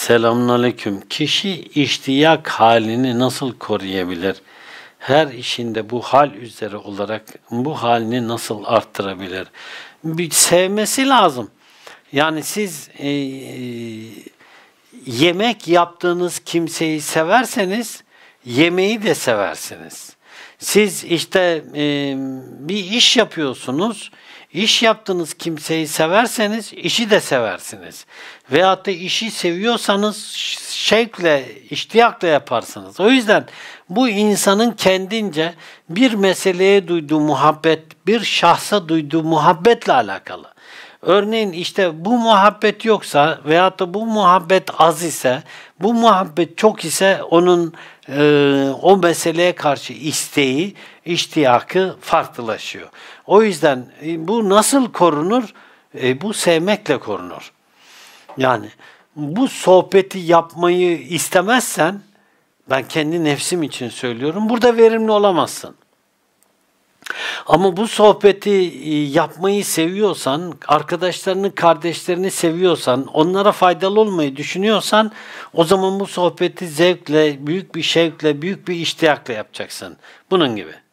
Selamünaleyküm. Kişi iştiyak halini nasıl koruyabilir? Her işinde bu hal üzere olarak bu halini nasıl arttırabilir? Bir sevmesi lazım. Yani siz e, e yemek yaptığınız kimseyi severseniz yemeği de seversiniz. Siz işte e, bir iş yapıyorsunuz. İş yaptığınız kimseyi severseniz işi de seversiniz. Veyahut da işi seviyorsanız şevkle, iştiyakla yaparsınız. O yüzden bu insanın kendince bir meseleye duyduğu muhabbet, bir şahsa duyduğu muhabbetle alakalı. Örneğin işte bu muhabbet yoksa veyahut da bu muhabbet az ise, bu muhabbet çok ise onun e, o meseleye karşı isteği, iştiyakı farklılaşıyor. O yüzden e, bu nasıl korunur? E, bu sevmekle korunur. Yani bu sohbeti yapmayı istemezsen ben kendi nefsim için söylüyorum. Burada verimli olamazsın. Ama bu sohbeti e, yapmayı seviyorsan, arkadaşlarını, kardeşlerini seviyorsan, onlara faydalı olmayı düşünüyorsan o zaman bu sohbeti zevkle, büyük bir şevkle, büyük bir iştiyakla yapacaksın. Bunun gibi.